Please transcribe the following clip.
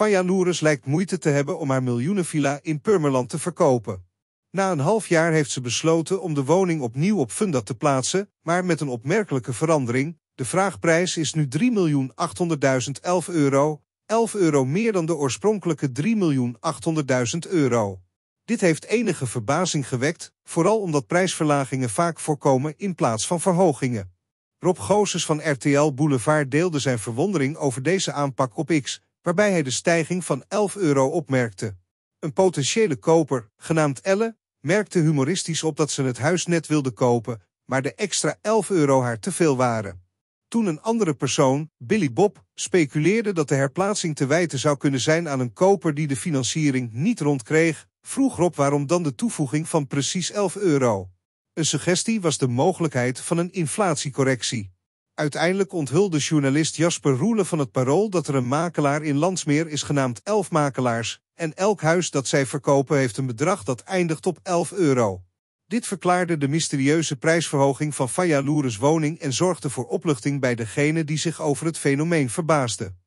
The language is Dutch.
Faya Loeres lijkt moeite te hebben om haar miljoenenvilla in Purmerland te verkopen. Na een half jaar heeft ze besloten om de woning opnieuw op Funda te plaatsen, maar met een opmerkelijke verandering. De vraagprijs is nu 3.800.011 euro, 11 euro meer dan de oorspronkelijke 3.800.000 euro. Dit heeft enige verbazing gewekt, vooral omdat prijsverlagingen vaak voorkomen in plaats van verhogingen. Rob Gozes van RTL Boulevard deelde zijn verwondering over deze aanpak op X waarbij hij de stijging van 11 euro opmerkte. Een potentiële koper, genaamd Elle, merkte humoristisch op dat ze het huis net wilde kopen, maar de extra 11 euro haar te veel waren. Toen een andere persoon, Billy Bob, speculeerde dat de herplaatsing te wijten zou kunnen zijn aan een koper die de financiering niet rondkreeg, vroeg Rob waarom dan de toevoeging van precies 11 euro. Een suggestie was de mogelijkheid van een inflatiecorrectie. Uiteindelijk onthulde journalist Jasper Roelen van het Parool dat er een makelaar in Landsmeer is genaamd Elf Makelaars en elk huis dat zij verkopen heeft een bedrag dat eindigt op 11 euro. Dit verklaarde de mysterieuze prijsverhoging van Faya Loeres woning en zorgde voor opluchting bij degene die zich over het fenomeen verbaasde.